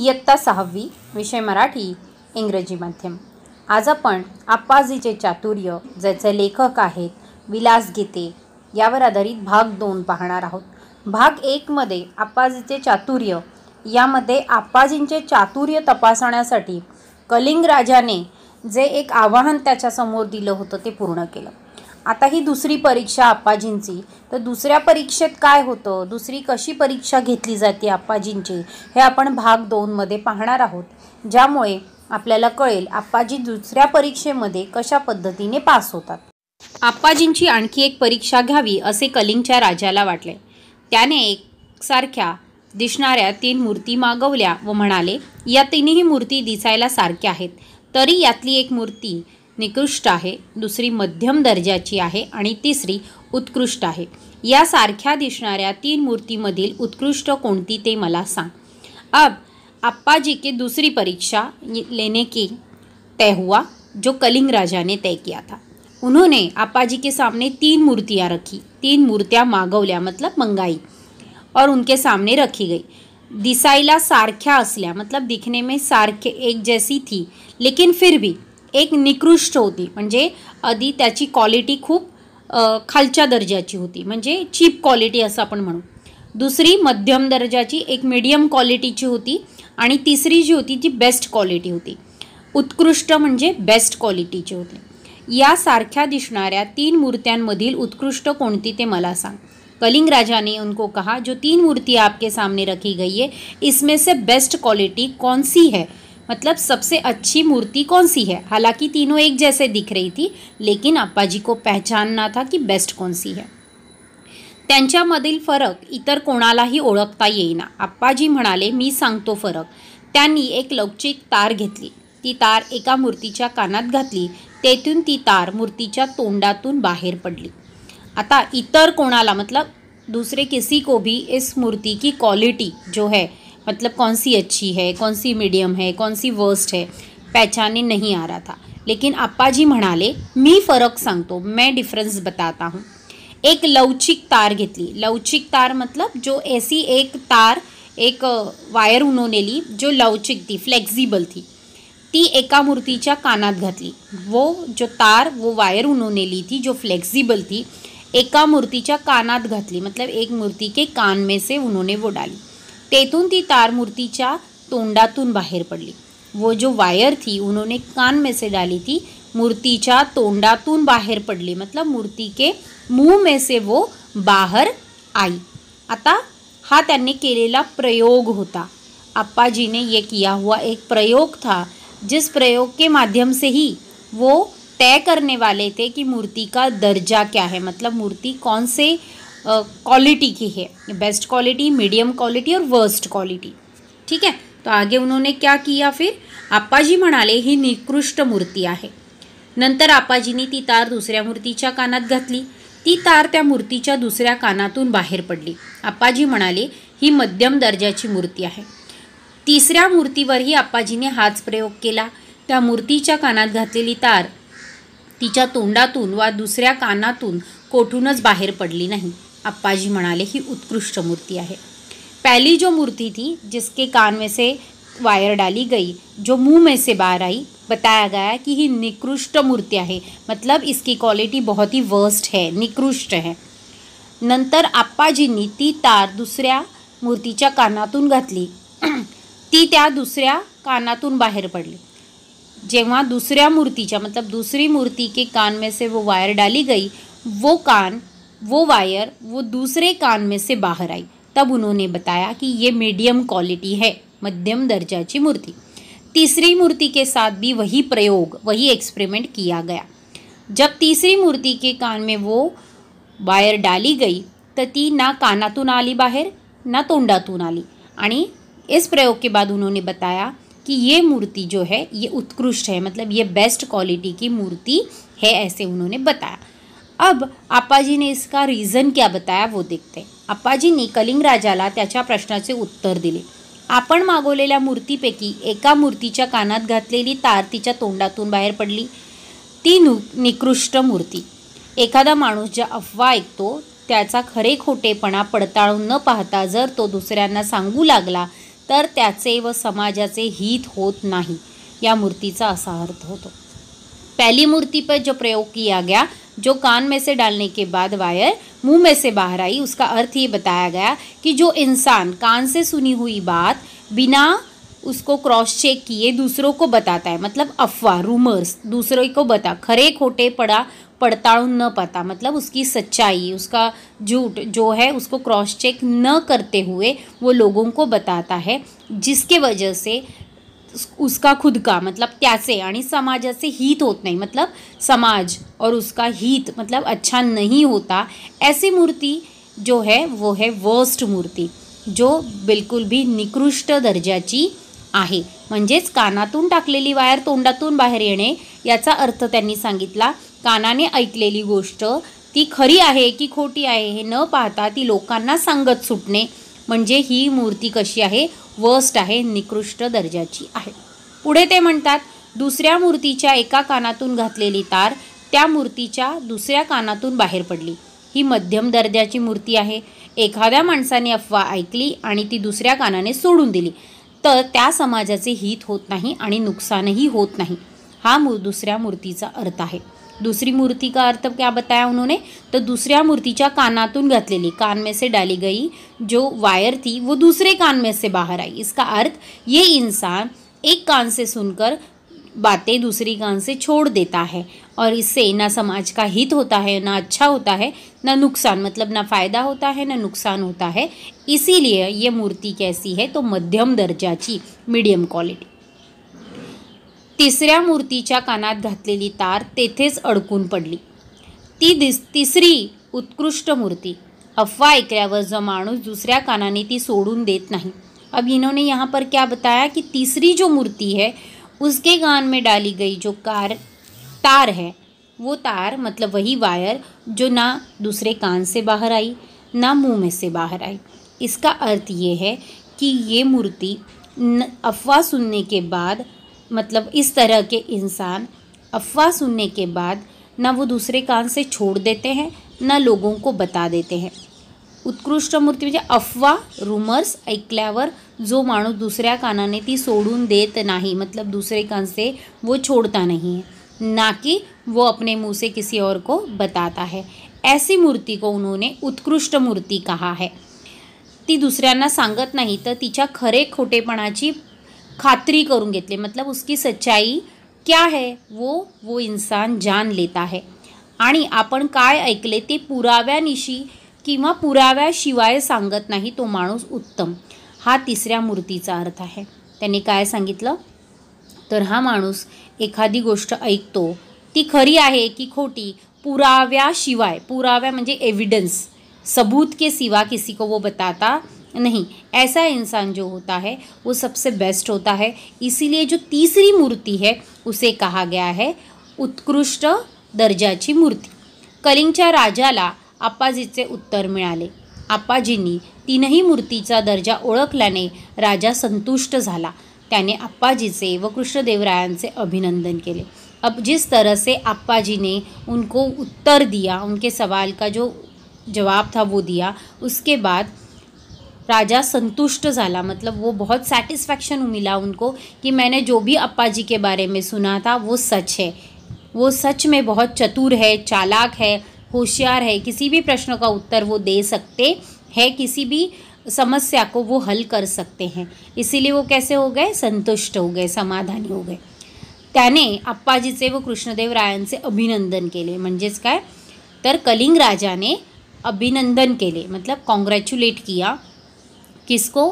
इयत्ता सहावी विषय मराठी इंग्रजी माध्यम आज आपण आप्पाजीचे चातुर्य ज्याचे लेखक आहेत विलास गीते यावर आधारित भाग दोन पाहणार आहोत भाग एकमध्ये आप्पाजीचे चातुर्य यामध्ये आप्पाजींचे चातुर्य तपासण्यासाठी कलिंग राजाने जे एक आवाहन त्याच्यासमोर दिलं होतं ते पूर्ण केलं आता ही दुसरी परीक्षा आप्पाजींची तर दुसऱ्या परीक्षेत काय होतं दुसरी कशी परीक्षा घेतली जाते आप्पाजींची हे आपण भाग दोनमध्ये पाहणार आहोत ज्यामुळे आपल्याला कळेल आप्पाजी दुसऱ्या परीक्षेमध्ये कशा पद्धतीने पास होतात आप्पाजींची आणखी एक परीक्षा घ्यावी असे कलिंगच्या राजाला वाटले त्याने एकसारख्या दिसणाऱ्या तीन मूर्ती मागवल्या व म्हणाले या तिन्ही मूर्ती दिसायला सारख्या आहेत तरी यातली एक मूर्ती निकृष्ट है दुसरी मध्यम दर्जा आहे है तीसरी उत्कृष्ट है या सारख्या दिसणाऱ्या तीन मूर्तीमधील उत्कृष्ट को माला संग अब अप्पा जी की दूसरी परीक्षा लेने की तय हुआ जो कलिंग राजा ने तय किया था उन्होंने अप्पा जी के सामने तीन मूर्तियाँ रखी तीन मूर्तियाँ मागवल्या मतलब मंगाई और उनके सामने रखी गई दिसाईला सारख्या असल्या मतलब दिखने में सारखे एक जैसी थी लेकिन फिर भी एक निकृष्ट होती म्हणजे आधी त्याची क्वालिटी खूप खालच्या दर्जाची होती म्हणजे चीप क्वालिटी असं दूसरी म्हणू दुसरी मध्यम दर्जाची एक मीडियम क्वालिटीची होती आणि तिसरी जी होती जी बेस्ट क्वालिटी होती उत्कृष्ट मजे बेस्ट क्वालिटीची होती यासारख्या दिसणाऱ्या तीन मूर्त्यांमधील उत्कृष्ट को ते संग सांग कलिंग राजा ने उनको कहा जो तीन मूर्ति आपके सामने रखी गई है इसमें से बेस्ट क्वालिटी कौन सी है मतलब सबसे अच्छी मूर्ति कौन सी है हालांकि तीनों एक जैसे दिख रही थी लेकिन अप्पाजी जी को पहचानना था कि बेस्ट कौन सी है त्यांच्यामधील फरक इतर कोणालाही ओळखता येईना आप्पाजी म्हणाले मी सांगतो फरक त्यांनी एक लवचिक तार घेतली ती तार एका मूर्तीच्या कानात घातली तेथून ती तार मूर्तीच्या तोंडातून बाहेर पडली आता इतर कोणाला मतलब दूसरे किसी को भी इस मूर्ति की क्वालिटी जो है मतलब कौन सी अच्छी है कौन सी मीडियम है कौन सी वर्स्ट है पहचाने नहीं आ रहा था लेकिन जी मनाले मी फरक तो मैं डिफरेंस बताता हूँ एक लवचिक तार घी लवचिक तार मतलब जो ऐसी एक तार एक वायर उन्होंने ली जो लवचिक थी फ्लेक्सिबल थी ती एका मूर्तीच्या कानात घातली वो जो तार वो वायर उन्होंने ली थी जो फ्लेक्सिबल थी एका मूर्तीच्या कानात घातली मतलब एक मूर्ति के कान में से उन्होंने वो डाली तेतुन ती तार मूर्ति तोंडातून बाहर पड़ी वो जो वायर थी उन्होंने कान में से डाली थी मूर्ति तोंडातून बाहर पड़ी मतलब मूर्ति के मुँह में से वो बाहर आई आता हा के केलेला प्रयोग होता अप्पा जी ने ये किया हुआ एक प्रयोग था जिस प्रयोग के माध्यम से ही वो तय करने वाले थे कि मूर्ति का दर्जा क्या है मतलब मूर्ति कौन से क्वालिटी की है बेस्ट क्वालिटी मीडियम क्वालिटी और वर्स्ट क्वालिटी ठीक है तो आगे उन्होंने क्या किया फिर आप्पाजी म्हणाले ही निकृष्ट मूर्ती आहे नंतर आप्पाजीनी ती तार दुसऱ्या मूर्तीच्या कानात घातली ती तार त्या मूर्तीच्या दुसऱ्या कानातून बाहेर पडली आप्पाजी म्हणाले ही मध्यम दर्जाची मूर्ती आहे तिसऱ्या मूर्तीवरही आप्पाजीने हाच प्रयोग केला त्या मूर्तीच्या कानात घातलेली तार तिच्या तोंडातून वा दुसऱ्या कानातून कोठूनच बाहेर पडली नाही अप्पाजी मनाले ही उत्कृष्ट मूर्ति है पहली जो मूर्ति थी जिसके कान में से वायर डाली गई जो मुंह में से बाहर आई बताया गया कि ही निकृष्ट मूर्ति है मतलब इसकी क्वालिटी बहुत ही वर्स्ट है निकृष्ट है नंतर ने ती तार दुसर मूर्ति कानात घी ती त्या दुसऱ्या बाहर पड़ी जेव जेव्हा मूर्ति मूर्तीच्या मतलब दूसरी मूर्ति के कान में से वो वायर डाली गई वो कान वो वायर वो दूसरे कान में से बाहर आई तब उन्होंने बताया कि ये मीडियम क्वालिटी है मध्यम दर्जा की मूर्ति तीसरी मूर्ति के साथ भी वही प्रयोग वही एक्सपेरिमेंट किया गया जब तीसरी मूर्ति के कान में वो वायर डाली गई तो ती ना ना आली बाहर ना तोंडातून आली आणि इस प्रयोग के बाद उन्होंने बताया कि ये मूर्ति जो है ये उत्कृष्ट है मतलब ये बेस्ट क्वालिटी की मूर्ति है ऐसे उन्होंने बताया अब आपाजी ने इसका रीज़न क्या बताया वो देखते आपाजींनी कलिंग राजाला त्याच्या प्रश्नाचे उत्तर दिले आपण मागवलेल्या मूर्तीपैकी एका मूर्तीच्या कानात घातलेली तार तिच्या तोंडातून बाहेर पडली ती नु निकृष्ट मूर्ती एखादा माणूस ज्या अफवा ऐकतो त्याचा खरे खोटेपणा पडताळून न पाहता जर तो दुसऱ्यांना सांगू लागला तर त्याचे व समाजाचे हित होत नाही या मूर्तीचा असा अर्थ होतो पहली मूर्ती पर जो प्रयोग किया गया जो कान में से डालने के बाद वायर मुंह में से बाहर आई उसका अर्थ ये बताया गया कि जो इंसान कान से सुनी हुई बात बिना उसको क्रॉस चेक किए दूसरों को बताता है मतलब अफवाह रूमर्स दूसरों को बता खरे खोटे पड़ा पड़ताल न पता मतलब उसकी सच्चाई उसका झूठ जो है उसको क्रॉस चेक न करते हुए वो लोगों को बताता है जिसके वजह से उसका खुद का मतलब त्याचे आणि समाजाचे हित होत नाही मतलब समाज और उसका हित मतलब अच्छा नहीं होता ऐसी मूर्ती जो है वो है वर्स्ट मूर्ती जो बिलकुल भी निकृष्ट दर्जाची आहे म्हणजेच कानातून टाकलेली वायर तोंडातून बाहेर येणे याचा अर्थ त्यांनी सांगितला कानाने ऐकलेली गोष्ट ती खरी आहे की खोटी आहे हे न पाहता ती लोकांना सांगत सुटणे म्हणजे ही मूर्ती कशी आहे वस्ट आहे निकृष्ट दर्जाची आहे पुढे ते म्हणतात दुसऱ्या मूर्तीच्या एका कानातून घातलेली तार त्या मूर्तीच्या दुसऱ्या कानातून बाहेर पडली ही मध्यम दर्जाची मूर्ती आहे एखाद्या माणसाने अफवा ऐकली आणि ती दुसऱ्या कानाने सोडून दिली तर त्या समाजाचे हित होत नाही आणि नुकसानही होत नाही हा मू दुसऱ्या मूर्तीचा अर्थ आहे दूसरी मूर्ति का अर्थ क्या बताया उन्होंने तो तर दुसऱ्या घत ले ली कान में से डाली गई जो वायर थी वो दूसरे कान में से बाहर आई इसका अर्थ ये इंसान एक कान से सुनकर बातें दूसरी कान से छोड़ देता है और इससे ना समाज का हित होता है ना अच्छा होता है ना नुकसान मतलब ना फ़ायदा होता है ना नुकसान होता है इसीलिए ये मूर्ति कैसी है तो मध्यम दर्जा की मीडियम क्वालिटी तिसऱ्या मूर्तीच्या कानात घातलेली तार तेथेच अडकून पडली ती दिस तिसरी उत्कृष्ट मूर्ती अफवा ऐकल्यावर जो माणूस दुसऱ्या कानाने ती सोडून देत नहीं अब इन्होंने यहाँ पर क्या बताया कि तीसरी जो मूर्ति है उसके कान में डाली गई जो कार तार है वो तार मतलब वही वायर जो ना दूसरे कान से बाहर आई ना मुंह में से बाहर आई इसका अर्थ ये है कि ये मूर्ति अफवाह सुनने के बाद मतलब इस तरह के इंसान अफवाह सुनने के बाद ना वो दूसरे कान से छोड़ देते हैं ना लोगों को बता देते हैं उत्कृष्ट मूर्ति म्हणजे अफवा रूमर्स ऐकल्यावर जो माणूस दुसऱ्या कानाने ती सोडून देत नाही मतलब दूसरे कान से वो छोड़ता नहीं है ना कि वो अपने मुंह से किसी और को बताता है ऐसी मूर्ति को उन्होंने उत्कृष्ट मूर्ति कहा है ती दुसऱ्यांना सांगत नाही तर तिच्या खरे खोटेपणाची खात्री करून घेतले मतलब उसकी सच्चाई क्या है वो वो इन्सान जान लेता है आणि आपण काय ऐकले ते पुराव्यानिशी किंवा पुराव्याशिवाय सांगत नाही तो माणूस उत्तम हा तिसऱ्या मूर्तीचा अर्थ आहे त्यांनी काय सांगितलं तर हा माणूस एखादी गोष्ट ऐकतो ती खरी आहे की खोटी पुराव्याशिवाय पुराव्या म्हणजे एव्हिडन्स सबूत के सिवा किसी को वो बताता नहीं ऐसा इंसान जो होता है वो सबसे बेस्ट होता है इसीलिए जो तीसरी मूर्ति है उसे कहा गया है उत्कृष्ट दर्जाची मूर्ती कलिंगच्या राजाला आप्पाजीचे उत्तर मिळाले आप्पाजींनी तीनही मूर्तीचा दर्जा ओळखल्याने राजा संतुष्ट झाला त्याने अप्पाजीचे व कृष्णदेवरायांसे अभिनंदन केले अब जिस तरह से अप्पा जी ने उनको उत्तर दिया उनके सवाल का जो जवाब था वो दिया उसके बाद राजा संतुष्ट ज़ाला मतलब वो बहुत सैटिस्फैक्शन मिला उनको कि मैंने जो भी अप्पा जी के बारे में सुना था वो सच है वो सच में बहुत चतुर है चालाक है होशियार है किसी भी प्रश्न का उत्तर वो दे सकते हैं किसी भी समस्या को वो हल कर सकते हैं इसीलिए वो कैसे हो गए संतुष्ट हो गए समाधानी हो गए त्याने कृष्णदेव रायन से अभिनंदन के लिए म्हणजेच काय तर कलिंग राजा ने अभिनंदन के लिए मतलब कॉन्ग्रेचुलेट किया किसको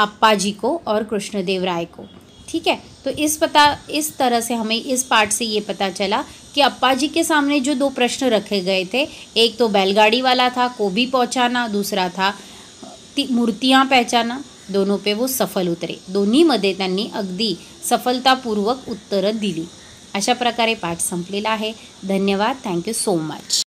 अप्पा जी को और कृष्णदेव राय को ठीक है तो इस पता इस तरह से हमें इस पार्ट से ये पता चला कि अप्पा जी के सामने जो दो प्रश्न रखे गए थे एक तो बैलगाड़ी वाला था को भी पहुँचाना दूसरा था मूर्तियाँ पहचाना दोनों पे वो सफल उतरे दोनों मदे अगदी सफलतापूर्वक उत्तर दिली अशा प्रकारे पाठ संपले है धन्यवाद थैंक यू सो मच